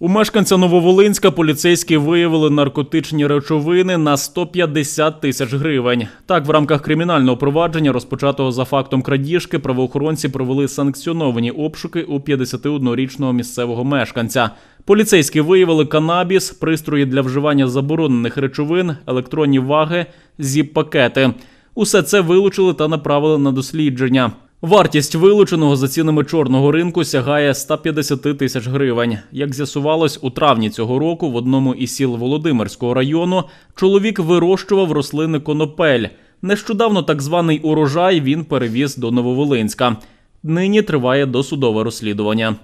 У мешканця Нововолинська поліцейські виявили наркотичні речовини на 150 тисяч гривень. Так, в рамках кримінального провадження, розпочатого за фактом крадіжки, правоохоронці провели санкціоновані обшуки у 51-річного місцевого мешканця. Поліцейські виявили канабіс, пристрої для вживання заборонених речовин, електронні ваги, зіп-пакети. Усе це вилучили та направили на дослідження. Вартість вилученого за цінами чорного ринку сягає 150 тисяч гривень. Як з'ясувалось, у травні цього року в одному із сіл Володимирського району чоловік вирощував рослини конопель. Нещодавно так званий урожай він перевіз до Нововолинська. Нині триває досудове розслідування.